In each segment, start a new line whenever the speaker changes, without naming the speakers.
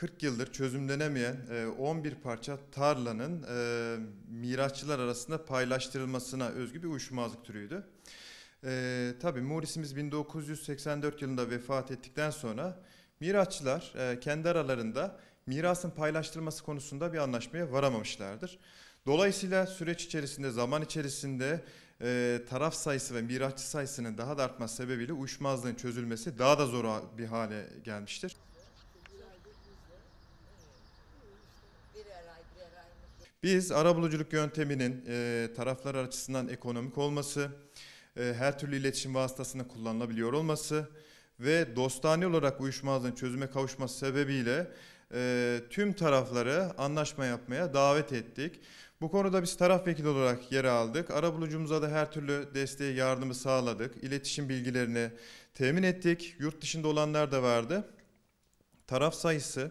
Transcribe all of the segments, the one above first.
40 yıldır çözümlenemeyen 11 e, parça tarlanın e, miraççılar arasında paylaştırılmasına özgü bir uyuşmazlık türüydü. E, tabii Muris'imiz 1984 yılında vefat ettikten sonra miraççılar kendi aralarında mirasın paylaştırılması konusunda bir anlaşmaya varamamışlardır. Dolayısıyla süreç içerisinde, zaman içerisinde taraf sayısı ve miraççı sayısının daha da artması sebebiyle uyuşmazlığın çözülmesi daha da zor bir hale gelmiştir. Biz arabuluculuk yönteminin e, taraflar açısından ekonomik olması, e, her türlü iletişim vasıtasını kullanılabiliyor olması ve dostane olarak uyuşmazlığın çözüme kavuşması sebebiyle e, tüm tarafları anlaşma yapmaya davet ettik. Bu konuda biz taraf vekili olarak yer aldık. Arabulucumuza da her türlü desteği, yardımı sağladık. İletişim bilgilerini temin ettik. Yurt dışında olanlar da vardı. Taraf sayısı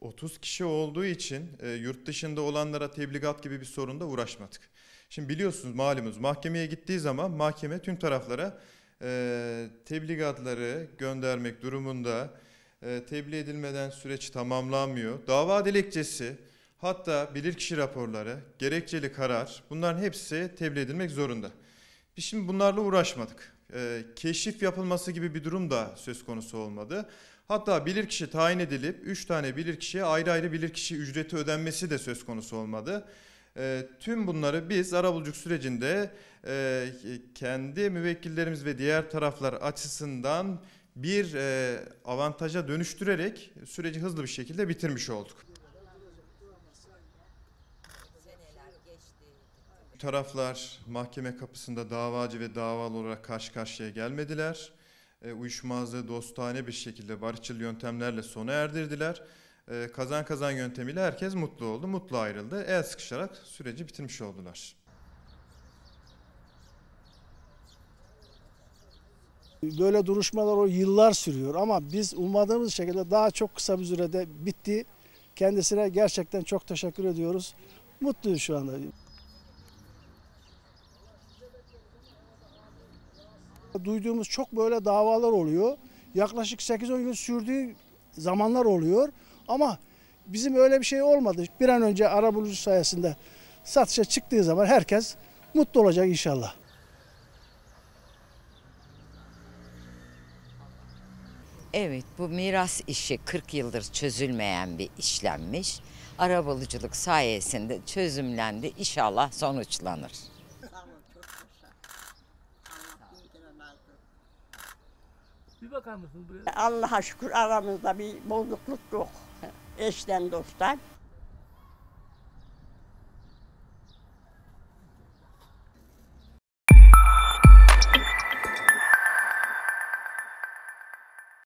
30 kişi olduğu için e, yurt dışında olanlara tebligat gibi bir sorunda uğraşmadık. Şimdi biliyorsunuz malumunuz mahkemeye gittiği zaman mahkeme tüm taraflara e, tebligatları göndermek durumunda e, tebliğ edilmeden süreç tamamlanmıyor. Dava dilekçesi hatta bilirkişi raporları, gerekçeli karar bunların hepsi tebliğ edilmek zorunda. Biz şimdi bunlarla uğraşmadık e, keşif yapılması gibi bir durum da söz konusu olmadı. Hatta bilirkişi tayin edilip 3 tane bilirkişiye ayrı ayrı bilirkişi ücreti ödenmesi de söz konusu olmadı. E, tüm bunları biz arabuluculuk sürecinde e, kendi müvekkillerimiz ve diğer taraflar açısından bir e, avantaja dönüştürerek süreci hızlı bir şekilde bitirmiş olduk. Seneler geçti taraflar mahkeme kapısında davacı ve davalı olarak karşı karşıya gelmediler. E, uyuşmazlığı dostane bir şekilde barışçıl yöntemlerle sona erdirdiler. E, kazan kazan yöntemiyle herkes mutlu oldu, mutlu ayrıldı. El sıkışarak süreci bitirmiş oldular.
Böyle duruşmalar o yıllar sürüyor ama biz ummadığımız şekilde daha çok kısa bir sürede bitti. Kendisine gerçekten çok teşekkür ediyoruz. Mutluyuz şu anda. Duyduğumuz çok böyle davalar oluyor. Yaklaşık 8-10 gün sürdüğü zamanlar oluyor. Ama bizim öyle bir şey olmadı. Bir an önce arabulucu sayesinde satışa çıktığı zaman herkes mutlu olacak inşallah. Evet bu miras işi 40 yıldır çözülmeyen bir işlenmiş. Arabalıcılık sayesinde çözümlendi inşallah sonuçlanır. Bir bakar mısınız buraya? Allah'a şükür aramızda bir bozukluk yok. Eşten dosttan.